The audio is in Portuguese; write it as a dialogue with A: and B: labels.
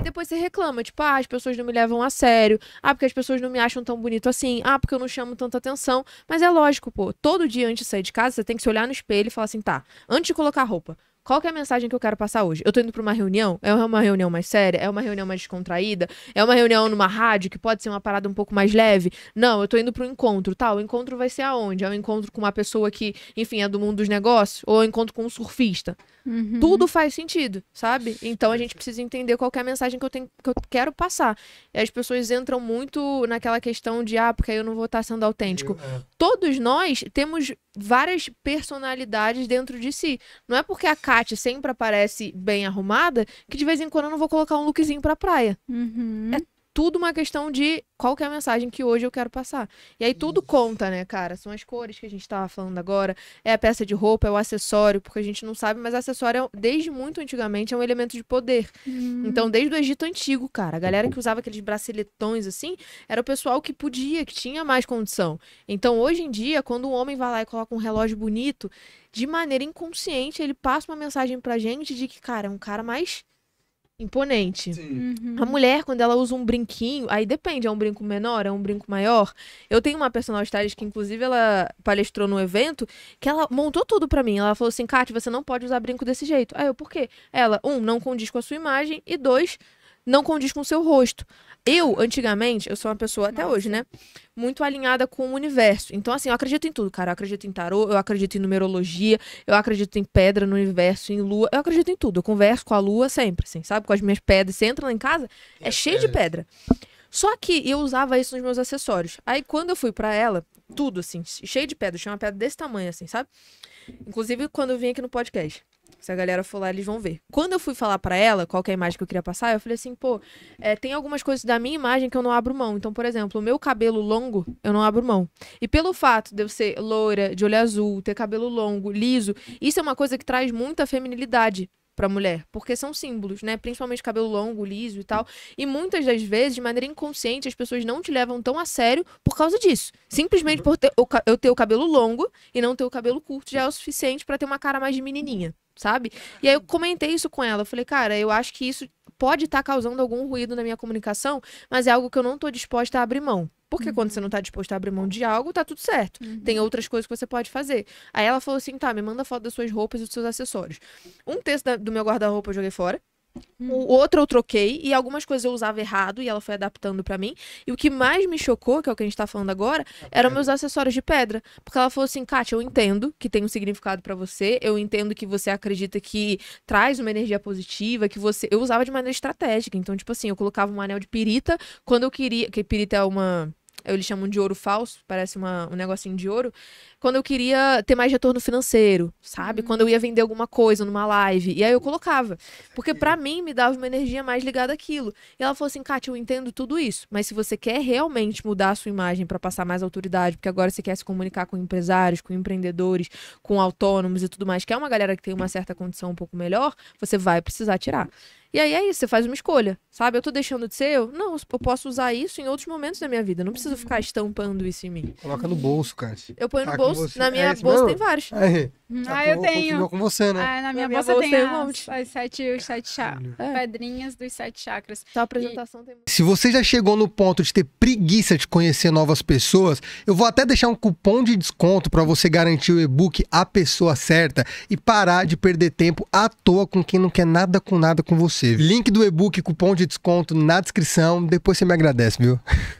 A: Aí depois você reclama, tipo, ah, as pessoas não me levam a sério. Ah, porque as pessoas não me acham tão bonito assim. Ah, porque eu não chamo tanta atenção. Mas é lógico, pô. Todo dia antes de sair de casa, você tem que se olhar no espelho e falar assim, tá, antes de colocar roupa, qual que é a mensagem que eu quero passar hoje? Eu tô indo pra uma reunião? É uma reunião mais séria? É uma reunião mais descontraída? É uma reunião numa rádio que pode ser uma parada um pouco mais leve? Não, eu tô indo um encontro, tá? O encontro vai ser aonde? É um encontro com uma pessoa que, enfim, é do mundo dos negócios? Ou é um encontro com um surfista? Uhum. Tudo faz sentido, sabe? Então a gente precisa entender qual é a mensagem que eu, tenho, que eu quero passar. E as pessoas entram muito naquela questão de, ah, porque aí eu não vou estar tá sendo autêntico. Eu, é. Todos nós temos várias personalidades dentro de si. Não é porque a sempre aparece bem arrumada, que de vez em quando eu não vou colocar um lookzinho pra praia. Uhum. É tudo uma questão de qual que é a mensagem que hoje eu quero passar. E aí tudo conta, né, cara? São as cores que a gente estava falando agora, é a peça de roupa, é o acessório, porque a gente não sabe, mas acessório, é, desde muito antigamente, é um elemento de poder. Hum. Então, desde o Egito Antigo, cara, a galera que usava aqueles braceletões assim, era o pessoal que podia, que tinha mais condição. Então, hoje em dia, quando um homem vai lá e coloca um relógio bonito, de maneira inconsciente, ele passa uma mensagem pra gente de que, cara, é um cara mais imponente. Uhum. A mulher, quando ela usa um brinquinho, aí depende, é um brinco menor, é um brinco maior. Eu tenho uma personal stylist que, inclusive, ela palestrou no evento, que ela montou tudo para mim. Ela falou assim, Kátia, você não pode usar brinco desse jeito. Aí eu, por quê? Ela, um, não condiz com a sua imagem, e dois, não condiz com o seu rosto. Eu, antigamente, eu sou uma pessoa até Nossa. hoje, né? Muito alinhada com o universo. Então, assim, eu acredito em tudo, cara. Eu acredito em tarô, eu acredito em numerologia, eu acredito em pedra no universo, em lua. Eu acredito em tudo. Eu converso com a lua sempre, assim, sabe? Com as minhas pedras. Você entra lá em casa, é, cheio de pedra. Só que eu usava isso nos meus acessórios. Aí, quando eu fui para ela, tudo, assim, cheio de pedra. Tinha uma pedra desse tamanho, assim, sabe? Inclusive, quando eu vim aqui no podcast. Se a galera for lá, eles vão ver. Quando eu fui falar para ela qual que é a imagem que eu queria passar, eu falei assim, pô, é, tem algumas coisas da minha imagem que eu não abro mão. Então, por exemplo, o meu cabelo longo, eu não abro mão. E pelo fato de eu ser loira, de olho azul, ter cabelo longo, liso, isso é uma coisa que traz muita feminilidade para mulher, porque são símbolos, né? Principalmente cabelo longo, liso e tal. E muitas das vezes, de maneira inconsciente, as pessoas não te levam tão a sério por causa disso. Simplesmente uhum. por ter, eu ter o cabelo longo e não ter o cabelo curto já é o suficiente para ter uma cara mais de menininha sabe? E aí eu comentei isso com ela. Eu falei, cara, eu acho que isso pode estar tá causando algum ruído na minha comunicação, mas é algo que eu não estou disposta a abrir mão. Porque uhum. quando você não está disposto a abrir mão de algo, tá tudo certo. Uhum. Tem outras coisas que você pode fazer. Aí ela falou assim: tá, me manda foto das suas roupas e dos seus acessórios. Um terço da, do meu guarda-roupa eu joguei fora. Hum. O outro eu troquei e algumas coisas eu usava errado e ela foi adaptando para mim. E o que mais me chocou, que é o que a gente tá falando agora, eram meus acessórios de pedra. Porque ela falou assim: Kátia, eu entendo que tem um significado para você, eu entendo que você acredita que traz uma energia positiva, que você. Eu usava de maneira estratégica. Então, tipo assim, eu colocava um anel de pirita quando eu queria. Que pirita é uma. Eles chamam de ouro falso, parece uma, um negocinho de ouro quando eu queria ter mais retorno financeiro, sabe? Quando eu ia vender alguma coisa numa live. E aí eu colocava. Porque para mim me dava uma energia mais ligada àquilo. E ela falou assim: Kátia, eu entendo tudo isso, mas se você quer realmente mudar a sua imagem para passar mais autoridade, porque agora você quer se comunicar com empresários, com empreendedores, com autônomos e tudo mais, que é uma galera que tem uma certa condição um pouco melhor, você vai precisar tirar. E aí é isso, você faz uma escolha, sabe? Eu tô deixando de ser eu? Não, eu posso usar isso em outros momentos da minha vida. Não preciso ficar estampando isso em mim. Coloca no bolso, cara. Eu ponho tá no bolso na minha é bolsa mesmo? tem vários. Aí, ah, eu tenho. com você, né? Ah, na minha, na bolsa, bolsa tem, tem um monte. As, as sete, os sete chakras. É. Pedrinhas dos sete chakras. A apresentação e... tem... Se você já chegou no ponto de ter preguiça de conhecer novas pessoas, eu vou até deixar um cupom de desconto para você garantir o e-book A Pessoa Certa e parar de perder tempo à toa com quem não quer nada com nada com você. Link do e-book, cupom de desconto na descrição. Depois você me agradece, viu?